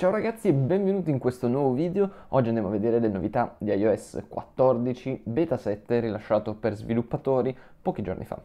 Ciao ragazzi e benvenuti in questo nuovo video. Oggi andiamo a vedere le novità di iOS 14 beta 7 rilasciato per sviluppatori pochi giorni fa.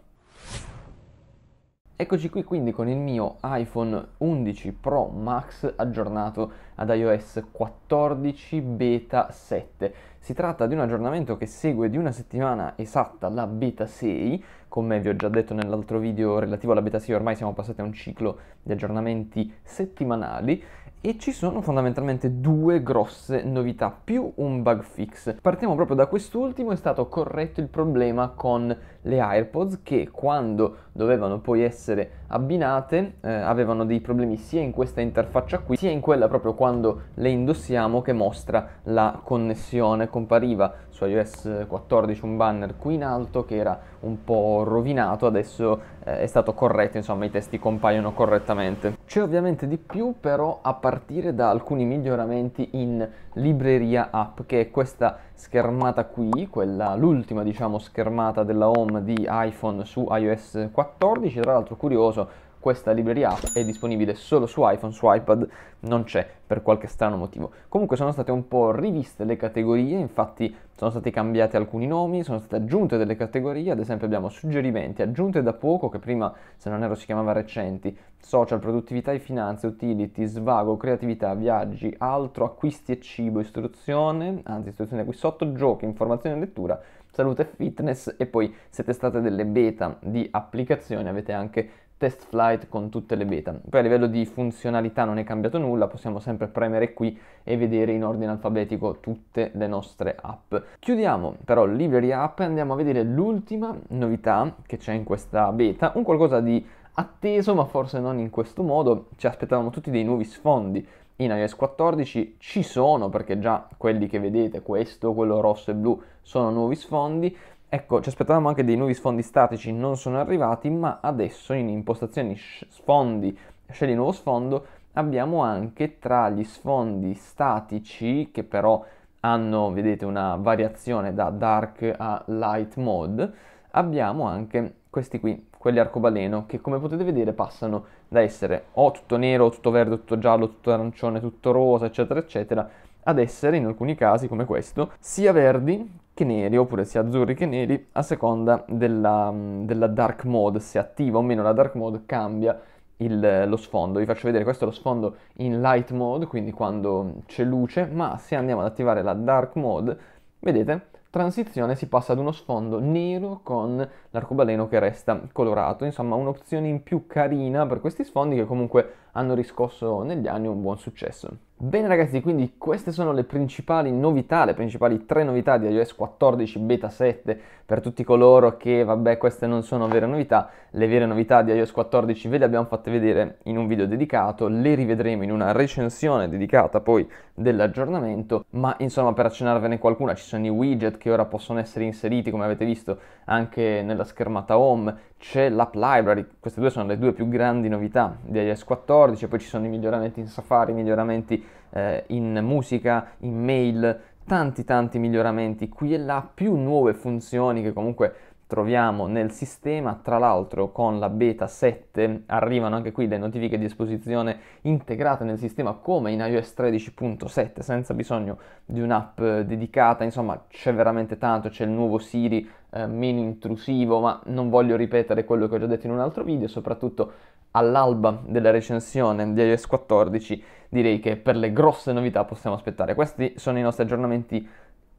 Eccoci qui quindi con il mio iPhone 11 Pro Max aggiornato ad iOS 14 beta 7. Si tratta di un aggiornamento che segue di una settimana esatta la beta 6 come vi ho già detto nell'altro video relativo alla beta 6, ormai siamo passati a un ciclo di aggiornamenti settimanali e ci sono fondamentalmente due grosse novità più un bug fix. Partiamo proprio da quest'ultimo, è stato corretto il problema con le AirPods che quando dovevano poi essere abbinate eh, avevano dei problemi sia in questa interfaccia qui sia in quella proprio quando le indossiamo che mostra la connessione, compariva su iOS 14 un banner qui in alto che era un po' rovinato, adesso eh, è stato corretto, insomma i testi compaiono correttamente. C'è ovviamente di più però a partire da alcuni miglioramenti in libreria app, che è questa schermata qui, quella, l'ultima diciamo schermata della home di iPhone su iOS 14, tra l'altro curioso questa libreria app è disponibile solo su iPhone, su iPad non c'è per qualche strano motivo. Comunque sono state un po' riviste le categorie, infatti sono stati cambiati alcuni nomi, sono state aggiunte delle categorie, ad esempio abbiamo suggerimenti aggiunte da poco, che prima se non erro si chiamava recenti, social, produttività e finanze, utility, svago, creatività, viaggi, altro, acquisti e cibo, istruzione, anzi istruzione qui sotto, giochi, informazione e lettura, salute e fitness e poi siete state delle beta di applicazioni avete anche test flight con tutte le beta. Poi a livello di funzionalità non è cambiato nulla, possiamo sempre premere qui e vedere in ordine alfabetico tutte le nostre app. Chiudiamo però Livery App e andiamo a vedere l'ultima novità che c'è in questa beta, un qualcosa di atteso ma forse non in questo modo, ci aspettavamo tutti dei nuovi sfondi in iOS 14 ci sono perché già quelli che vedete, questo, quello rosso e blu, sono nuovi sfondi. Ecco, ci aspettavamo anche dei nuovi sfondi statici, non sono arrivati, ma adesso in impostazioni sfondi, scegli nuovo sfondo, abbiamo anche tra gli sfondi statici, che però hanno, vedete, una variazione da dark a light mode, abbiamo anche questi qui, quelli arcobaleno, che come potete vedere passano da essere o tutto nero, o tutto verde, o tutto giallo, tutto arancione, tutto rosa, eccetera, eccetera, ad essere in alcuni casi come questo sia verdi che neri oppure sia azzurri che neri a seconda della, mm, della dark mode, se attiva o meno la dark mode cambia il, eh, lo sfondo. Vi faccio vedere, questo è lo sfondo in light mode, quindi quando c'è luce, ma se andiamo ad attivare la dark mode, vedete, transizione si passa ad uno sfondo nero con l'arcobaleno che resta colorato. Insomma, un'opzione in più carina per questi sfondi che comunque hanno riscosso negli anni un buon successo. Bene ragazzi, quindi queste sono le principali novità, le principali tre novità di iOS 14 beta 7 per tutti coloro che, vabbè, queste non sono vere novità, le vere novità di iOS 14 ve le abbiamo fatte vedere in un video dedicato, le rivedremo in una recensione dedicata poi dell'aggiornamento, ma insomma per accennarvene qualcuna ci sono i widget che ora possono essere inseriti, come avete visto, anche nella schermata home, c'è l'app library, queste due sono le due più grandi novità di iOS 14, poi ci sono i miglioramenti in Safari, i miglioramenti eh, in musica, in mail, tanti tanti miglioramenti qui e là, più nuove funzioni che comunque troviamo nel sistema, tra l'altro con la beta 7 arrivano anche qui le notifiche di esposizione integrate nel sistema come in iOS 13.7 senza bisogno di un'app eh, dedicata, insomma c'è veramente tanto, c'è il nuovo Siri eh, meno intrusivo, ma non voglio ripetere quello che ho già detto in un altro video, soprattutto all'alba della recensione di iOS 14 direi che per le grosse novità possiamo aspettare. Questi sono i nostri aggiornamenti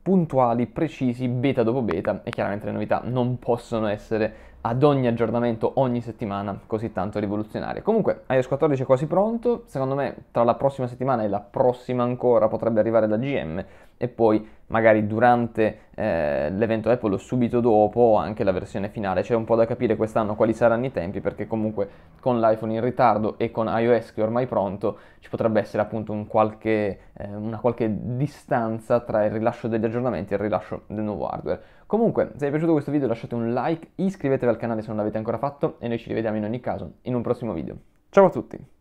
puntuali, precisi, beta dopo beta e chiaramente le novità non possono essere ad ogni aggiornamento ogni settimana così tanto rivoluzionaria. Comunque iOS 14 è quasi pronto, secondo me tra la prossima settimana e la prossima ancora potrebbe arrivare da GM e poi magari durante eh, l'evento Apple o subito dopo anche la versione finale. C'è un po' da capire quest'anno quali saranno i tempi perché comunque con l'iPhone in ritardo e con iOS che è ormai pronto ci potrebbe essere appunto un qualche, eh, una qualche distanza tra il rilascio degli aggiornamenti e il rilascio del nuovo hardware. Comunque se vi è piaciuto questo video lasciate un like, iscrivetevi al canale se non l'avete ancora fatto e noi ci rivediamo in ogni caso in un prossimo video. Ciao a tutti!